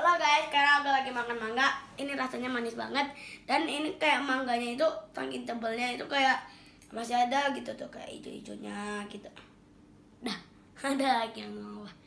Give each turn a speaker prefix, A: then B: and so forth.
A: Halo guys, sekarang aku lagi makan mangga. Ini rasanya manis banget dan ini kayak mangganya itu saking tebelnya itu kayak masih ada gitu tuh kayak hijau-hijaunya gitu. Dah, ada lagi yang mau.